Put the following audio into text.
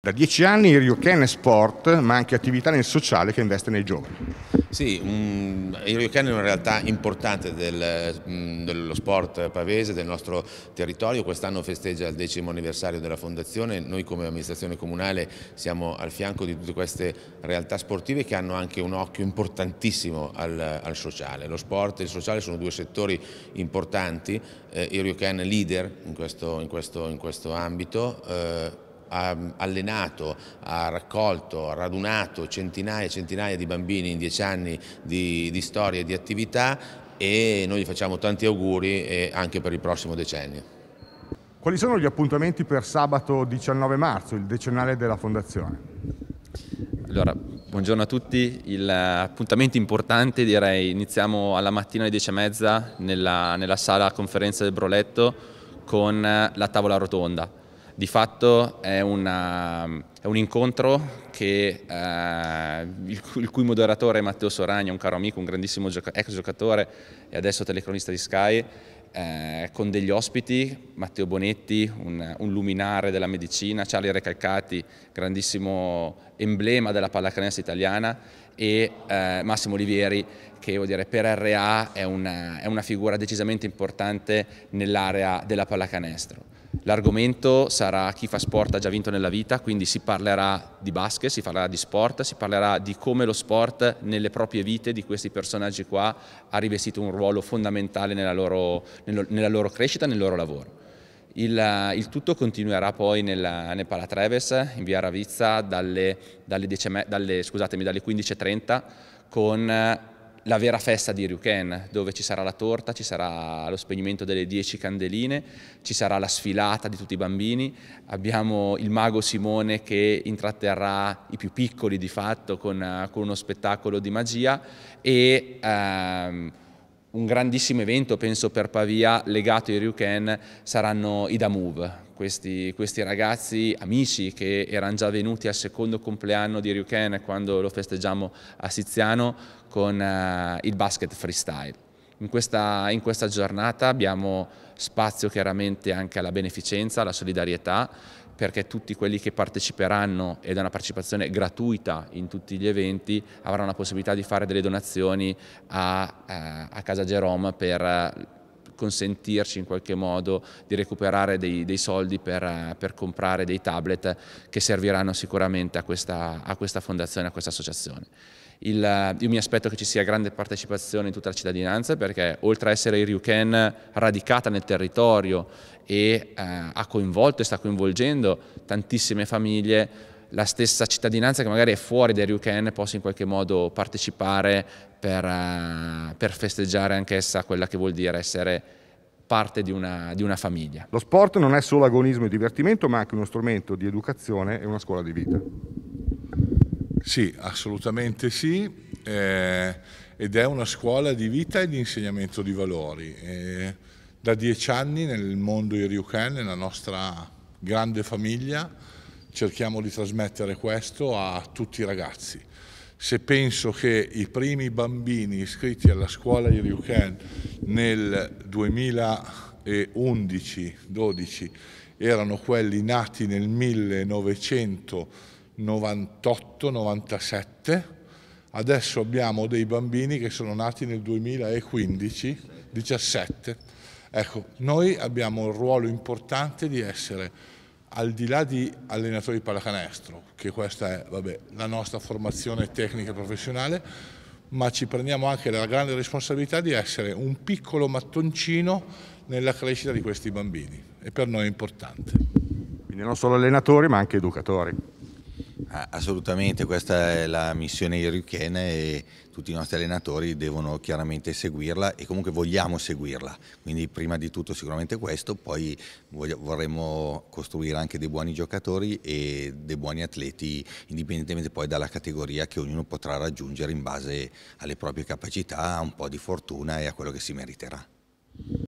Da dieci anni Ryoken è sport, ma anche attività nel sociale che investe nei giovani. Sì, um, Ryoken è una realtà importante del, um, dello sport pavese, del nostro territorio. Quest'anno festeggia il decimo anniversario della fondazione. Noi come amministrazione comunale siamo al fianco di tutte queste realtà sportive che hanno anche un occhio importantissimo al, al sociale. Lo sport e il sociale sono due settori importanti. Eh, Ryoken è leader in questo, in questo, in questo ambito. Eh, ha allenato, ha raccolto, ha radunato centinaia e centinaia di bambini in dieci anni di, di storia e di attività e noi gli facciamo tanti auguri anche per il prossimo decennio. Quali sono gli appuntamenti per sabato 19 marzo, il decennale della Fondazione? Allora, buongiorno a tutti. L'appuntamento eh, importante direi iniziamo alla mattina alle 10.30 nella, nella sala conferenza del Broletto con eh, la tavola rotonda. Di fatto è, una, è un incontro che, eh, il, il, cui moderatore è Matteo Soragna, un caro amico, un grandissimo gioca ex giocatore e adesso telecronista di Sky, eh, con degli ospiti, Matteo Bonetti, un, un, luminare della medicina, Charlie Recalcati, grandissimo emblema della pallacanestro italiana e eh, Massimo Olivieri che dire, per RA è una, è una figura decisamente importante nell'area della pallacanestro. L'argomento sarà chi fa sport ha già vinto nella vita, quindi si parlerà di basket, si parlerà di sport, si parlerà di come lo sport nelle proprie vite di questi personaggi qua ha rivestito un ruolo fondamentale nella loro, nella loro crescita, nel loro lavoro. Il, il tutto continuerà poi nel, nel Palatreves, in via Ravizza, dalle, dalle, dalle, dalle 15.30 con la vera festa di Ryuken, dove ci sarà la torta, ci sarà lo spegnimento delle dieci candeline, ci sarà la sfilata di tutti i bambini, abbiamo il mago Simone che intratterrà i più piccoli di fatto con, eh, con uno spettacolo di magia e... Ehm, un grandissimo evento, penso, per Pavia legato ai Ryuken saranno i Da Move. Questi, questi, ragazzi amici che erano già venuti al secondo compleanno di Ryuken quando lo festeggiamo a Siziano con uh, il basket freestyle. In questa, in questa giornata abbiamo spazio chiaramente anche alla beneficenza, alla solidarietà, perché tutti quelli che parteciperanno ed è una partecipazione gratuita in tutti gli eventi avranno la possibilità di fare delle donazioni a, eh, a Casa Jerome per consentirci in qualche modo di recuperare dei, dei soldi per, eh, per, comprare dei tablet che serviranno sicuramente a questa, a questa fondazione, a questa associazione. Il, eh, io mi aspetto che ci sia grande partecipazione in tutta la cittadinanza perché oltre a essere Ryuken radicata nel territorio e eh, ha coinvolto e sta coinvolgendo tantissime famiglie, la stessa cittadinanza che magari è fuori dai Ryuken possa in qualche modo partecipare per, eh, per festeggiare anch'essa quella che vuol dire essere parte di una, di una, famiglia. Lo sport non è solo agonismo e divertimento, ma anche uno strumento di educazione e una scuola di vita. Sì, assolutamente sì, eh, ed è una scuola di vita e di insegnamento di valori. Eh, da dieci anni nel mondo Ryuken, nella nostra grande famiglia, cerchiamo di trasmettere questo a tutti i ragazzi. Se penso che i primi bambini iscritti alla scuola di Ryuken nel 2011-12 erano quelli nati nel 1998-97, adesso abbiamo dei bambini che sono nati nel 2015-17. Ecco, noi abbiamo il ruolo importante di essere al di là di allenatori di pallacanestro, che questa è vabbè, la nostra formazione tecnica e professionale, ma ci prendiamo anche la grande responsabilità di essere un piccolo mattoncino nella crescita di questi bambini e per noi è importante. Quindi non solo allenatori ma anche educatori. Assolutamente, questa è la missione iruchena e tutti i nostri allenatori devono chiaramente seguirla e comunque vogliamo seguirla, quindi prima di tutto sicuramente questo, poi vorremmo costruire anche dei buoni giocatori e dei buoni atleti indipendentemente poi dalla categoria che ognuno potrà raggiungere in base alle proprie capacità, a un po' di fortuna e a quello che si meriterà.